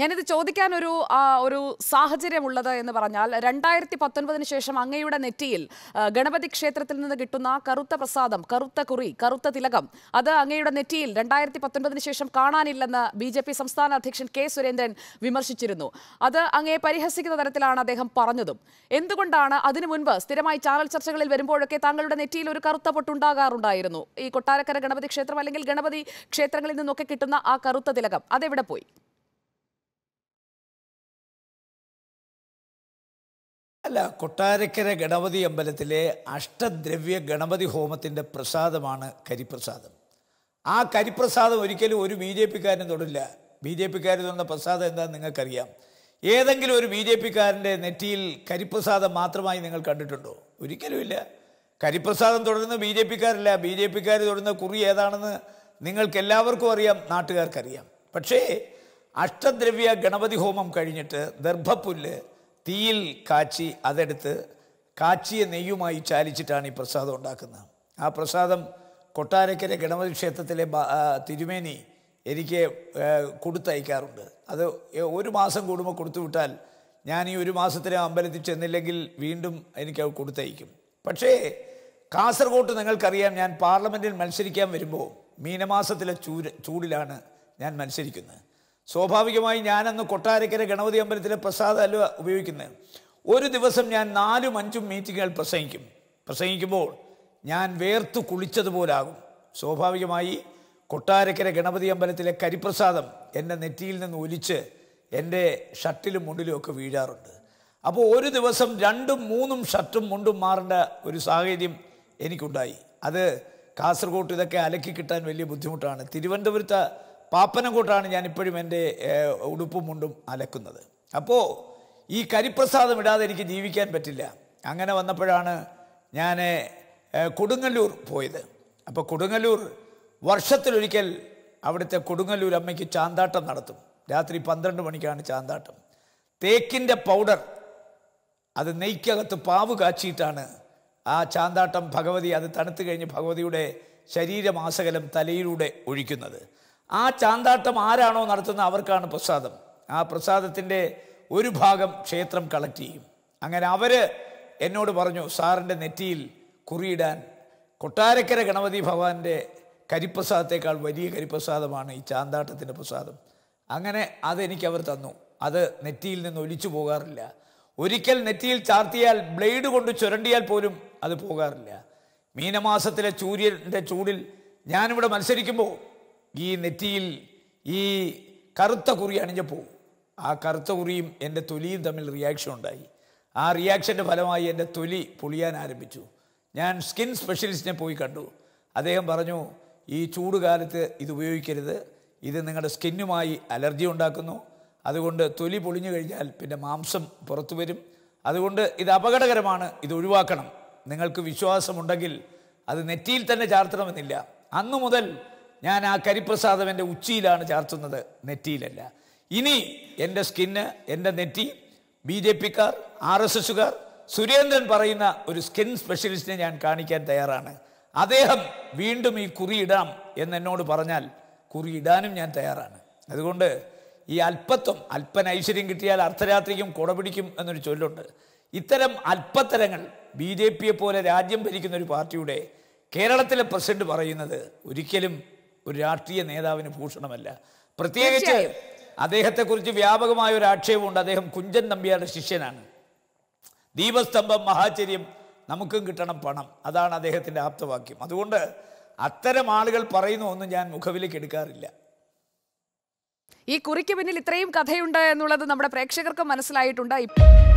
ഞാനിത് ചോദിക്കാൻ ഒരു ഒരു സാഹചര്യമുള്ളത് എന്ന് പറഞ്ഞാൽ രണ്ടായിരത്തി പത്തൊൻപതിന് ശേഷം അങ്ങയുടെ നെറ്റിയിൽ ഗണപതി ക്ഷേത്രത്തിൽ നിന്ന് കിട്ടുന്ന കറുത്ത പ്രസാദം കറുത്ത കുറി കറുത്ത തിലകം അത് അങ്ങയുടെ നെറ്റിയിൽ രണ്ടായിരത്തി പത്തൊൻപതിന് ശേഷം കാണാനില്ലെന്ന് ബി ജെ പി സംസ്ഥാന അധ്യക്ഷൻ കെ സുരേന്ദ്രൻ വിമർശിച്ചിരുന്നു അത് അങ്ങയെ പരിഹസിക്കുന്ന തരത്തിലാണ് അദ്ദേഹം പറഞ്ഞതും എന്തുകൊണ്ടാണ് അതിനു മുൻപ് സ്ഥിരമായി ചാനൽ ചർച്ചകളിൽ വരുമ്പോഴൊക്കെ താങ്കളുടെ നെറ്റിയിൽ ഒരു കറുത്ത പൊട്ടുണ്ടാകാറുണ്ടായിരുന്നു ഈ കൊട്ടാരക്കര ഗണപതി ക്ഷേത്രം അല്ലെങ്കിൽ ഗണപതി ക്ഷേത്രങ്ങളിൽ നിന്നൊക്കെ കിട്ടുന്ന ആ കറുത്ത തിലകം അതെവിടെ പോയി അല്ല കൊട്ടാരക്കര ഗണപതി അമ്പലത്തിലെ അഷ്ടദ്രവ്യ ഗണപതി ഹോമത്തിൻ്റെ പ്രസാദമാണ് കരിപ്രസാദം ആ കരിപ്രസാദം ഒരിക്കലും ഒരു ബി ജെ പിക്കാരനും തൊടില്ല ബി ജെ പിക്കാരൻ തൊടുന്ന പ്രസാദം എന്താണെന്ന് നിങ്ങൾക്കറിയാം ഏതെങ്കിലും ഒരു ബി ജെ പിക്കാരൻ്റെ നെറ്റിയിൽ കരിപ്രസാദം മാത്രമായി നിങ്ങൾ കണ്ടിട്ടുണ്ടോ ഒരിക്കലുമില്ല കരിപ്രസാദം തുടരുന്ന ബി ജെ പിക്കാരല്ല ബി ജെ പിക്കാർ തുടരുന്ന കുറി ഏതാണെന്ന് നിങ്ങൾക്ക് എല്ലാവർക്കും അറിയാം നാട്ടുകാർക്കറിയാം പക്ഷേ അഷ്ടദ്രവ്യ ഗണപതി ഹോമം കഴിഞ്ഞിട്ട് ദർഭപ്പുല്ല് തീയിൽ കാച്ചി അതെടുത്ത് കാച്ചിയ നെയ്യുമായി ചാലിച്ചിട്ടാണ് ഈ പ്രസാദം ഉണ്ടാക്കുന്നത് ആ പ്രസാദം കൊട്ടാരക്കര ഗണപതി ക്ഷേത്രത്തിലെ തിരുമേനി എനിക്ക് കൊടുത്തയക്കാറുണ്ട് അത് ഒരു മാസം കൂടുമ്പോൾ കൊടുത്തു വിട്ടാൽ ഞാൻ ഈ ഒരു മാസത്തിന് അമ്പലത്തിൽ ചെന്നില്ലെങ്കിൽ വീണ്ടും എനിക്ക് അത് കൊടുത്തയക്കും പക്ഷേ കാസർഗോട്ട് നിങ്ങൾക്കറിയാം ഞാൻ പാർലമെൻറ്റിൽ മത്സരിക്കാൻ വരുമ്പോൾ മീനമാസത്തിലെ ചൂര് ചൂടിലാണ് ഞാൻ മത്സരിക്കുന്നത് സ്വാഭാവികമായി ഞാനന്ന് കൊട്ടാരക്കര ഗണപതി അമ്പലത്തിലെ പ്രസാദം അല്ല ഉപയോഗിക്കുന്നത് ഒരു ദിവസം ഞാൻ നാലും അഞ്ചും മീറ്റിങ്ങുകൾ പ്രസംഗിക്കും പ്രസംഗിക്കുമ്പോൾ ഞാൻ വേർത്ത് കുളിച്ചതുപോലാകും സ്വാഭാവികമായി കൊട്ടാരക്കര ഗണപതി അമ്പലത്തിലെ കരിപ്രസാദം എൻ്റെ നെറ്റിയിൽ നിന്ന് ഒലിച്ച് എൻ്റെ ഷട്ടിലും മുണ്ടിലും ഒക്കെ വീഴാറുണ്ട് അപ്പോൾ ഒരു ദിവസം രണ്ടും മൂന്നും ഷർട്ടും മുണ്ടും മാറേണ്ട ഒരു സാഹചര്യം എനിക്കുണ്ടായി അത് കാസർഗോട്ട് ഇതൊക്കെ അലക്കി കിട്ടാൻ വലിയ ബുദ്ധിമുട്ടാണ് തിരുവനന്തപുരത്ത് കൂട്ടാണ് ഞാനിപ്പോഴും എൻ്റെ ഉടുപ്പും മുണ്ടും അലക്കുന്നത് അപ്പോൾ ഈ കരിപ്രസാദം ഇടാതെ എനിക്ക് ജീവിക്കാൻ പറ്റില്ല അങ്ങനെ വന്നപ്പോഴാണ് ഞാൻ കൊടുങ്ങല്ലൂർ പോയത് അപ്പോൾ കൊടുങ്ങല്ലൂർ വർഷത്തിലൊരിക്കൽ അവിടുത്തെ കൊടുങ്ങല്ലൂർ അമ്മയ്ക്ക് ചാന്താട്ടം നടത്തും രാത്രി പന്ത്രണ്ട് മണിക്കാണ് ചാന്താട്ടം തേക്കിൻ്റെ പൗഡർ അത് നെയ്ക്കകത്ത് പാവ് കാച്ചിയിട്ടാണ് ആ ചാന്താട്ടം ഭഗവതി അത് തണുത്തു കഴിഞ്ഞ് ഭഗവതിയുടെ ശരീരമാസകലം തലയിലൂടെ ഒഴിക്കുന്നത് ആ ചാന്താട്ടം ആരാണോ നടത്തുന്ന അവർക്കാണ് പ്രസാദം ആ പ്രസാദത്തിൻ്റെ ഒരു ഭാഗം ക്ഷേത്രം കളക്ട് ചെയ്യും അങ്ങനെ അവർ എന്നോട് പറഞ്ഞു സാറിൻ്റെ നെറ്റിയിൽ കുറിയിടാൻ കൊട്ടാരക്കര ഗണപതി ഭഗവാന്റെ കരിപ്രസാദത്തേക്കാൾ വലിയ കരിപ്രസാദമാണ് ഈ ചാന്താട്ടത്തിൻ്റെ പ്രസാദം അങ്ങനെ അതെനിക്ക് അവർ തന്നു അത് നെറ്റിയിൽ നിന്ന് ഒലിച്ചു പോകാറില്ല ഒരിക്കൽ നെറ്റിയിൽ ചാർത്തിയാൽ ബ്ലേഡ് കൊണ്ട് ചുരണ്ടിയാൽ പോലും അത് പോകാറില്ല മീനമാസത്തിലെ ചൂര്യൻ്റെ ചൂടിൽ ഞാനിവിടെ മത്സരിക്കുമ്പോൾ ഈ നെറ്റിയിൽ ഈ കറുത്ത കുറി അണിഞ്ഞപ്പോൾ ആ കറുത്ത കുറിയും എൻ്റെ തൊലിയും തമ്മിൽ റിയാക്ഷൻ ഉണ്ടായി ആ റിയാക്ഷൻ്റെ ഫലമായി എൻ്റെ തൊലി പൊളിയാൻ ആരംഭിച്ചു ഞാൻ സ്കിൻ സ്പെഷ്യലിസ്റ്റിനെ പോയി കണ്ടു അദ്ദേഹം പറഞ്ഞു ഈ ചൂട് കാലത്ത് ഇത് ഉപയോഗിക്കരുത് ഇത് നിങ്ങളുടെ സ്കിന്നുമായി അലർജി ഉണ്ടാക്കുന്നു അതുകൊണ്ട് തൊലി പൊളിഞ്ഞു കഴിഞ്ഞാൽ പിന്നെ മാംസം പുറത്തു വരും അതുകൊണ്ട് ഇത് അപകടകരമാണ് ഇത് ഒഴിവാക്കണം നിങ്ങൾക്ക് വിശ്വാസമുണ്ടെങ്കിൽ അത് നെറ്റിയിൽ തന്നെ ചാർത്തണമെന്നില്ല അന്നു മുതൽ ഞാൻ ആ കരിപ്രസാദം എൻ്റെ ഉച്ചിയിലാണ് ചാർത്തുന്നത് നെറ്റിയിലല്ല ഇനി എൻ്റെ സ്കിന്ന് എൻ്റെ നെറ്റി ബി ജെ പിക്കാർ ആർ എസ് എസുകാർ സുരേന്ദ്രൻ പറയുന്ന ഒരു സ്കിൻ സ്പെഷ്യലിസ്റ്റിനെ ഞാൻ കാണിക്കാൻ തയ്യാറാണ് അദ്ദേഹം വീണ്ടും ഈ കുറിയിടാം എന്നോട് പറഞ്ഞാൽ കുറിയിടാനും ഞാൻ തയ്യാറാണ് അതുകൊണ്ട് ഈ അല്പത്വം അല്പന ഐശ്വര്യം കിട്ടിയാൽ അർദ്ധരാത്രിക്കും കുടപിടിക്കും എന്നൊരു ചൊല്ലുണ്ട് ഇത്തരം അല്പത്തരങ്ങൾ ബി ജെ പിയെ പോലെ രാജ്യം ഭരിക്കുന്ന ഒരു പാർട്ടിയുടെ കേരളത്തിലെ പ്രസിഡന്റ് പറയുന്നത് ഒരിക്കലും ഒരു രാഷ്ട്രീയ നേതാവിന് ഭൂഷണമല്ല പ്രത്യേകിച്ച് അദ്ദേഹത്തെക്കുറിച്ച് വ്യാപകമായ ഒരു ആക്ഷേപമുണ്ട് അദ്ദേഹം കുഞ്ചൻ നമ്പ്യാരുടെ ശിഷ്യനാണ് ദീപസ്തംഭം മഹാചര്യം നമുക്കും കിട്ടണം പണം അതാണ് അദ്ദേഹത്തിൻ്റെ ആപ്തവാക്യം അതുകൊണ്ട് അത്തരം ആളുകൾ പറയുന്ന ഒന്നും ഞാൻ മുഖവിലേക്ക് എടുക്കാറില്ല ഈ കുറിക്ക് പിന്നിൽ ഇത്രയും കഥയുണ്ട് എന്നുള്ളത് നമ്മുടെ പ്രേക്ഷകർക്ക് മനസ്സിലായിട്ടുണ്ട്